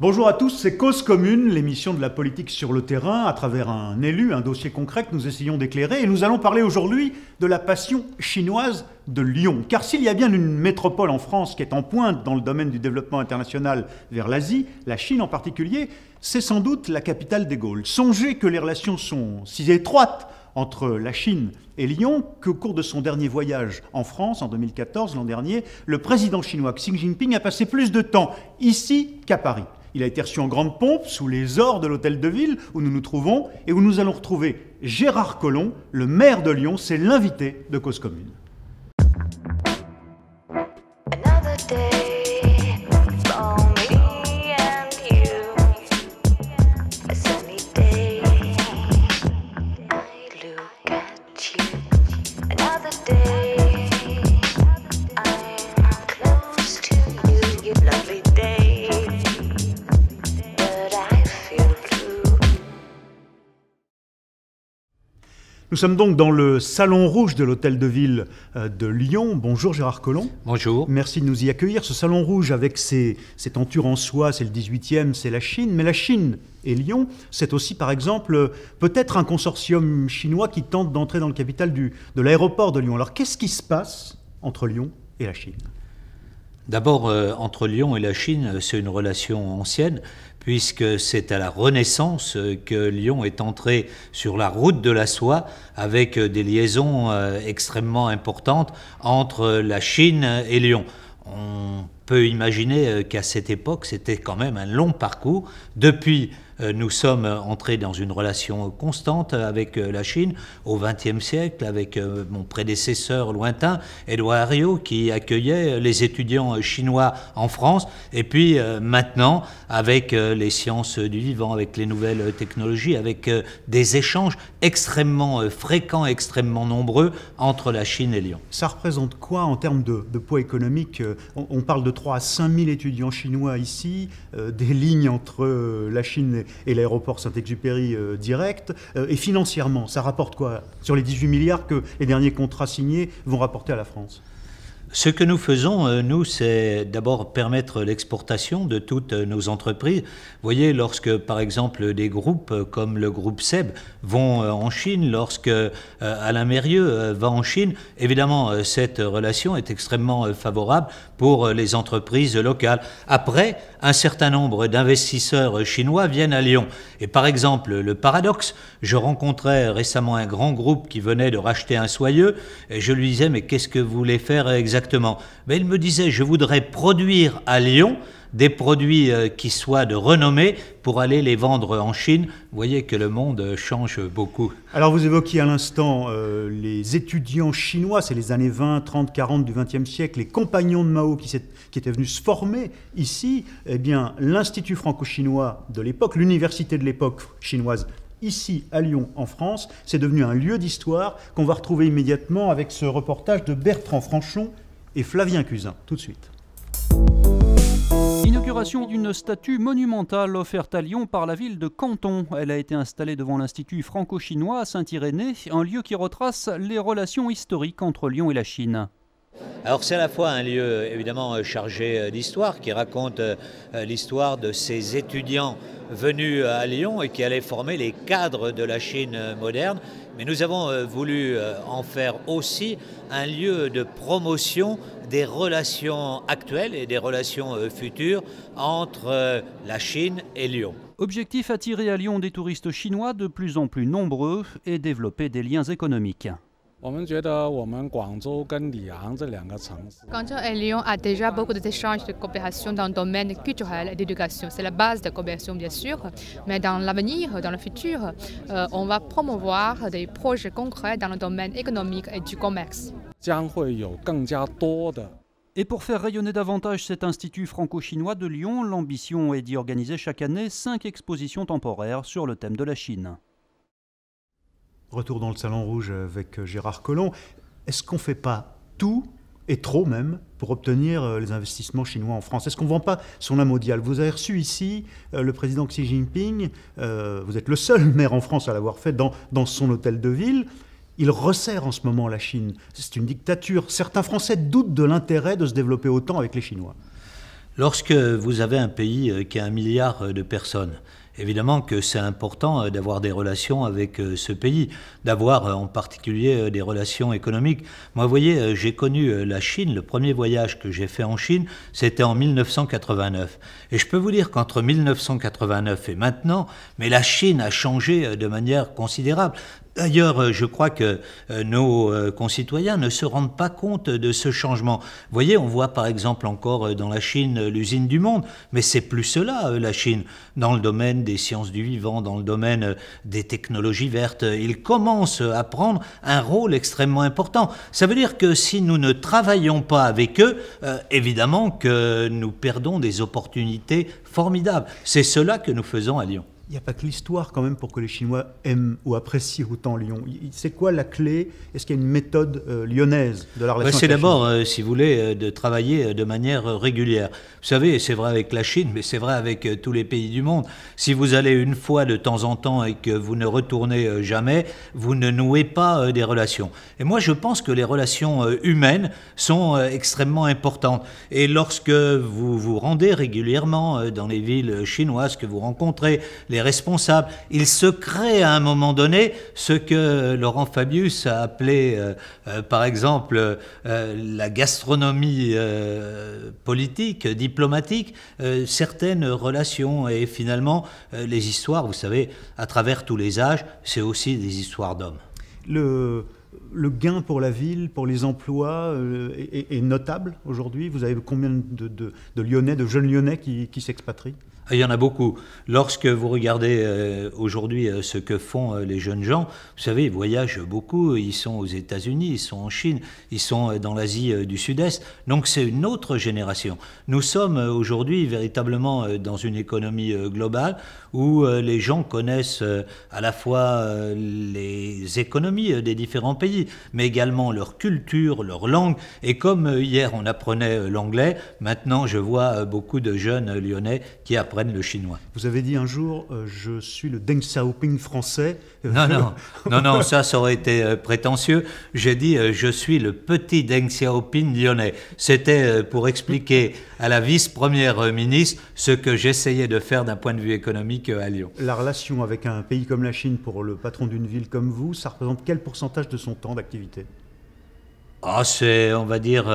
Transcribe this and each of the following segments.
Bonjour à tous, c'est Cause Commune, l'émission de la politique sur le terrain, à travers un élu, un dossier concret que nous essayons d'éclairer, et nous allons parler aujourd'hui de la passion chinoise de Lyon. Car s'il y a bien une métropole en France qui est en pointe dans le domaine du développement international vers l'Asie, la Chine en particulier, c'est sans doute la capitale des Gaules. Songez que les relations sont si étroites entre la Chine et Lyon qu'au cours de son dernier voyage en France en 2014, l'an dernier, le président chinois Xi Jinping a passé plus de temps ici qu'à Paris. Il a été reçu en grande pompe sous les ors de l'hôtel de ville où nous nous trouvons et où nous allons retrouver Gérard Collomb, le maire de Lyon, c'est l'invité de Cause Commune. Nous sommes donc dans le Salon Rouge de l'Hôtel de Ville euh, de Lyon. Bonjour Gérard Collomb. Bonjour. Merci de nous y accueillir. Ce Salon Rouge avec ses, tentures en soie, c'est le 18e, c'est la Chine. Mais la Chine et Lyon, c'est aussi par exemple peut-être un consortium chinois qui tente d'entrer dans le capital de l'aéroport de Lyon. Alors qu'est-ce qui se passe entre Lyon et la Chine D'abord, euh, entre Lyon et la Chine, c'est une relation ancienne, puisque c'est à la Renaissance que Lyon est entré sur la route de la soie, avec des liaisons euh, extrêmement importantes entre la Chine et Lyon. On peut imaginer euh, qu'à cette époque, c'était quand même un long parcours depuis euh, nous sommes euh, entrés dans une relation constante avec euh, la Chine au XXe siècle, avec mon prédécesseur lointain, Édouard rio qui accueillait les étudiants chinois en France, et puis maintenant avec les sciences du vivant, avec les nouvelles technologies, avec des échanges extrêmement fréquents, extrêmement nombreux entre la Chine et Lyon. Ça représente quoi en termes de, poids économique on, parle de 3 à 5 000 étudiants chinois ici, des lignes entre la Chine et et l'aéroport Saint-Exupéry euh, direct. Euh, et financièrement, ça rapporte quoi sur les 18 milliards que les derniers contrats signés vont rapporter à la France ce que nous faisons, euh, nous, c'est d'abord permettre l'exportation de toutes euh, nos entreprises. Vous voyez, lorsque, par exemple, des groupes euh, comme le groupe SEB vont en Chine, lorsque Alain Mérieux va en Chine, évidemment, cette relation est extrêmement favorable pour les entreprises locales. Après, un certain nombre d'investisseurs chinois viennent à Lyon. Et par exemple, le paradoxe, je rencontrais récemment un grand groupe qui venait de racheter un soyeux, et je lui disais, mais qu'est-ce que vous voulez faire exactement exactement, mais il me disait, je voudrais produire à Lyon des produits euh, qui soient de renommée pour aller les vendre en Chine. Vous voyez que le monde change beaucoup. Alors vous évoquiez à l'instant euh, les étudiants chinois, c'est les années 20, 30, 40 du XXe siècle, les compagnons de Mao qui, qui étaient venus se former ici. Eh bien, l'Institut franco-chinois de l'époque, l'université de l'époque chinoise ici à Lyon, en France. C'est devenu un lieu d'histoire qu'on va retrouver immédiatement avec ce reportage de Bertrand Franchon et Flavien Cusin, tout de suite. Inauguration d'une statue monumentale offerte à Lyon par la ville de Canton. Elle a été installée devant l'Institut franco-chinois à Saint-Irénée, un lieu qui retrace les relations historiques entre Lyon et la Chine. Alors c'est à la fois un lieu évidemment euh, chargé euh, d'histoire, qui raconte euh, l'histoire de ces étudiants venus à Lyon et qui allaient former les cadres de la Chine moderne, mais nous avons voulu en faire aussi un lieu de promotion des relations actuelles et des relations futures entre la Chine et Lyon. Objectif attirer à Lyon des touristes chinois de plus en plus nombreux et développer des liens économiques et Lyon a déjà beaucoup d'échanges de coopération dans le domaine culturel et d'éducation. C'est la base de coopération bien sûr, mais dans l'avenir, dans le futur, euh, on va promouvoir des projets concrets dans le domaine économique et du commerce. Et pour faire rayonner davantage cet institut franco-chinois de Lyon, l'ambition est d'y organiser chaque année cinq expositions temporaires sur le thème de la Chine. Retour dans le Salon Rouge avec euh, Gérard Collomb. Est-ce qu'on ne fait pas tout et trop même pour obtenir euh, les investissements chinois en France Est-ce qu'on ne vend pas son âme mondiale Vous avez reçu ici euh, le président Xi Jinping, vous êtes le seul maire en France à l'avoir fait dans son hôtel de ville. Il resserre en ce moment la Chine. C'est une dictature. Certains Français doutent de l'intérêt de se développer autant avec les Chinois. Lorsque vous avez un pays qui a un milliard de personnes Évidemment que c'est important euh, d'avoir des relations avec euh, ce pays, d'avoir euh, en particulier des relations économiques. Moi, vous voyez, j'ai connu la Chine, le premier voyage que j'ai fait en Chine, c'était en 1989. Et je peux vous dire qu'entre 1989 et maintenant, mais la Chine a changé de manière considérable. D'ailleurs, je crois que nos concitoyens ne se rendent pas compte de ce changement. Vous voyez, on voit par exemple encore dans la Chine l'usine du monde, mais c'est plus cela, la Chine, dans le domaine des sciences du vivant, dans le domaine euh, des technologies vertes, ils commencent à prendre un rôle extrêmement important. Ça veut dire que si nous ne travaillons pas avec eux, euh, évidemment que nous perdons des opportunités formidables. C'est cela que nous faisons à Lyon il n'y a pas que l'histoire quand même pour que les Chinois aiment ou apprécient autant Lyon. C'est quoi la clé Est-ce qu'il y a une méthode euh, lyonnaise de la relation C'est d'abord, euh, si vous voulez, euh, de travailler de manière régulière. Vous savez, c'est vrai avec la Chine, mais c'est vrai avec tous les pays du monde. Si vous allez une fois de temps en temps et que vous ne retournez jamais, vous ne nouez pas des relations. Et moi, je pense que les relations humaines sont extrêmement importantes. Et lorsque vous vous rendez régulièrement dans les villes chinoises, que vous rencontrez les responsable, Il se crée à un moment donné ce que Laurent Fabius a appelé, euh, euh, par exemple, euh, la gastronomie politique, diplomatique, certaines relations. Et finalement, les histoires, vous savez, à travers tous les âges, c'est aussi des histoires d'hommes. Le, gain pour la ville, pour les emplois, est, notable aujourd'hui Vous avez combien de, Lyonnais, de jeunes Lyonnais qui s'expatrient il y en a beaucoup. Lorsque vous regardez euh, aujourd'hui euh, ce que font euh, les jeunes gens, vous savez, ils voyagent beaucoup. Ils sont aux États-Unis, ils sont en Chine, ils sont dans l'Asie du Sud-Est. Donc c'est une autre génération. Nous sommes aujourd'hui véritablement dans une économie globale où les gens connaissent à la fois les économies des différents pays, mais également leur culture, leur langue. Et comme hier on apprenait l'anglais, maintenant je vois beaucoup de jeunes lyonnais qui apprennent le Chinois. Vous avez dit un jour, euh, je suis le Deng Xiaoping français. Non, non, non, non, ça, ça aurait été euh, prétentieux. J'ai dit, euh, je suis le petit Deng Xiaoping lyonnais. C'était pour expliquer à la vice-première ministre ce que j'essayais de faire d'un point de vue économique à Lyon. La relation avec un pays comme la Chine pour le patron d'une ville comme vous, ça représente quel pourcentage de son temps d'activité Ah, c'est, on va dire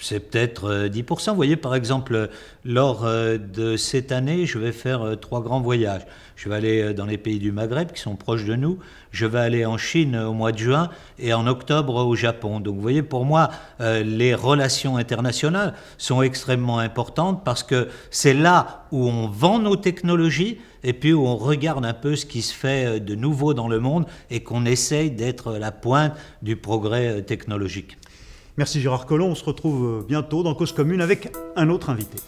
c'est peut-être 10%. Euh, vous voyez, par exemple, lors euh, de cette année, je vais faire euh, trois grands voyages. Je vais aller dans les pays du Maghreb qui sont proches de nous. Je vais aller en Chine au mois de juin et en octobre au Japon. Donc, vous voyez, pour moi, les relations internationales sont extrêmement importantes parce que c'est là où on vend nos technologies et puis où on regarde un peu ce qui se fait de nouveau dans le monde et qu'on essaye d'être la pointe du progrès technologique. Merci Gérard Collomb, on se retrouve euh, bientôt dans Cause Commune avec un autre invité.